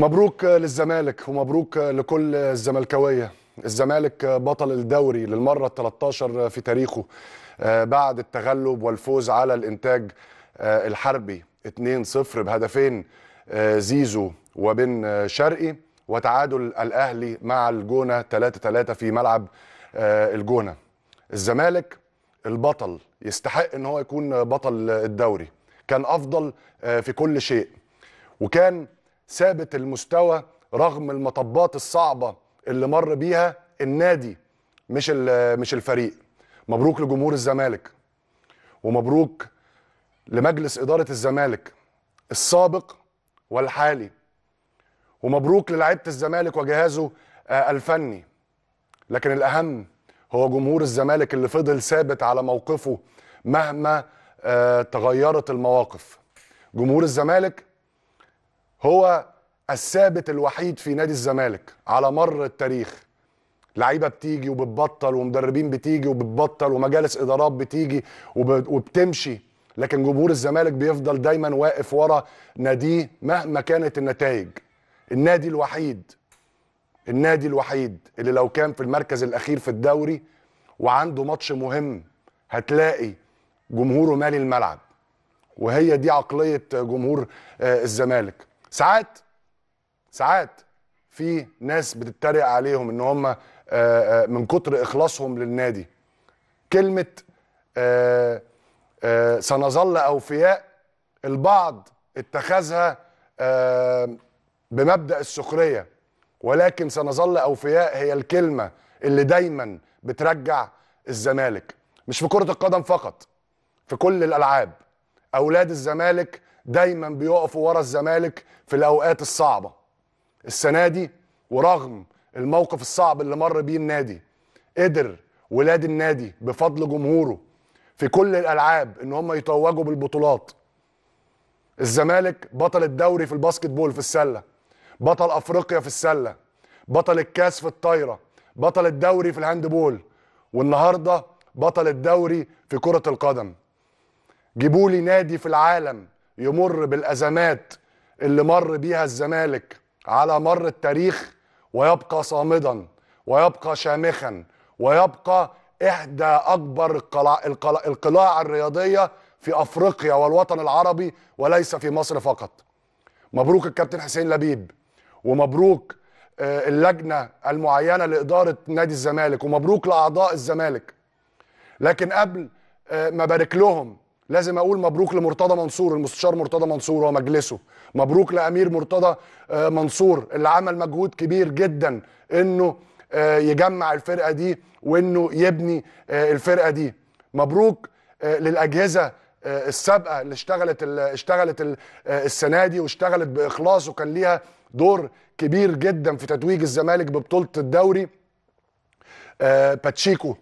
مبروك للزمالك ومبروك لكل الزملكاويه الزمالك بطل الدوري للمره ال 13 في تاريخه آه، بعد التغلب والفوز على الانتاج آه، الحربي 2-0 بهدفين آه، زيزو وبن شرقي وتعادل الاهلي مع الجونه 3-3 في ملعب الجونه الزمالك البطل يستحق ان هو يكون بطل الدوري كان افضل في كل شيء وكان ثابت المستوى رغم المطبات الصعبه اللي مر بيها النادي مش مش الفريق مبروك لجمهور الزمالك ومبروك لمجلس اداره الزمالك السابق والحالي ومبروك للاعيبه الزمالك وجهازه آه، الفني لكن الاهم هو جمهور الزمالك اللي فضل ثابت على موقفه مهما آه، تغيرت المواقف جمهور الزمالك هو الثابت الوحيد في نادي الزمالك على مر التاريخ لعيبه بتيجي وبتبطل ومدربين بتيجي وبتبطل ومجالس ادارات بتيجي وبتمشي لكن جمهور الزمالك بيفضل دايما واقف ورا ناديه مهما كانت النتائج النادي الوحيد النادي الوحيد اللي لو كان في المركز الاخير في الدوري وعنده ماتش مهم هتلاقي جمهوره مالي الملعب وهي دي عقليه جمهور آه، الزمالك ساعات ساعات في ناس بتتريق عليهم ان هم آه، آه، من كتر اخلاصهم للنادي كلمه آه، سنظل اوفياء البعض اتخذها بمبدا السخريه ولكن سنظل اوفياء هي الكلمه اللي دايما بترجع الزمالك مش في كره القدم فقط في كل الالعاب اولاد الزمالك دايما بيقفوا ورا الزمالك في الاوقات الصعبه السنه دي ورغم الموقف الصعب اللي مر بيه النادي قدر ولاد النادي بفضل جمهوره في كل الالعاب ان هم يتوجوا بالبطولات الزمالك بطل الدوري في الباسكت بول في السله بطل افريقيا في السله بطل الكاس في الطايره بطل الدوري في الهاندبول والنهارده بطل الدوري في كره القدم جيبوا لي نادي في العالم يمر بالازمات اللي مر بيها الزمالك على مر التاريخ ويبقى صامدا ويبقى شامخا ويبقى احدى اكبر القلاع القلاع القلاع الرياضيه في افريقيا والوطن العربي وليس في مصر فقط. مبروك الكابتن حسين لبيب ومبروك آه، اللجنه المعينه لاداره نادي الزمالك ومبروك لاعضاء الزمالك. لكن قبل آه، ما بارك لهم لازم اقول مبروك لمرتضى منصور المستشار مرتضى منصور ومجلسه مبروك لامير مرتضى آه، منصور اللي عمل مجهود كبير جدا انه آه، يجمع الفرقه دي وانه يبني آه، الفرقه دي مبروك للاجهزه السابقه اللي اشتغلت اشتغلت السنه دي واشتغلت باخلاص وكان ليها دور كبير جدا في تتويج الزمالك ببطوله الدوري باتشيكو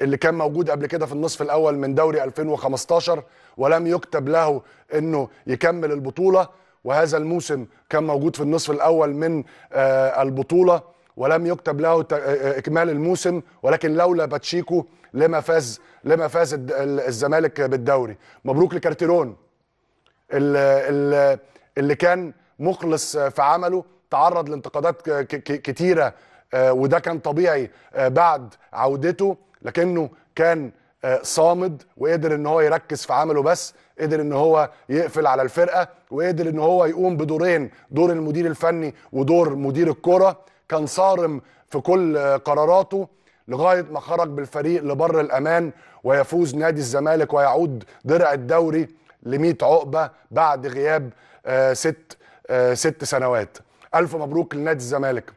اللي كان موجود قبل كده في النصف الاول من دوري 2015 ولم يكتب له انه يكمل البطوله وهذا الموسم كان موجود في النصف الاول من آه، البطوله ولم يكتب له آه، آه، اكمال الموسم ولكن لولا باتشيكو لما فاز لما فاز الزمالك بالدوري مبروك لكارتيرون اللي كان مخلص في عمله تعرض لانتقادات كتيره آه، وده كان طبيعي آه، بعد عودته لكنه كان آه، صامد وقدر ان هو يركز في عمله بس قدر ان هو يقفل على الفرقه وقدر ان هو يقوم بدورين دور المدير الفني ودور مدير الكره كان صارم في كل قراراته لغايه ما خرج بالفريق لبر الامان ويفوز نادي الزمالك ويعود درع الدوري ل عقبه بعد غياب ست ست سنوات الف مبروك لنادي الزمالك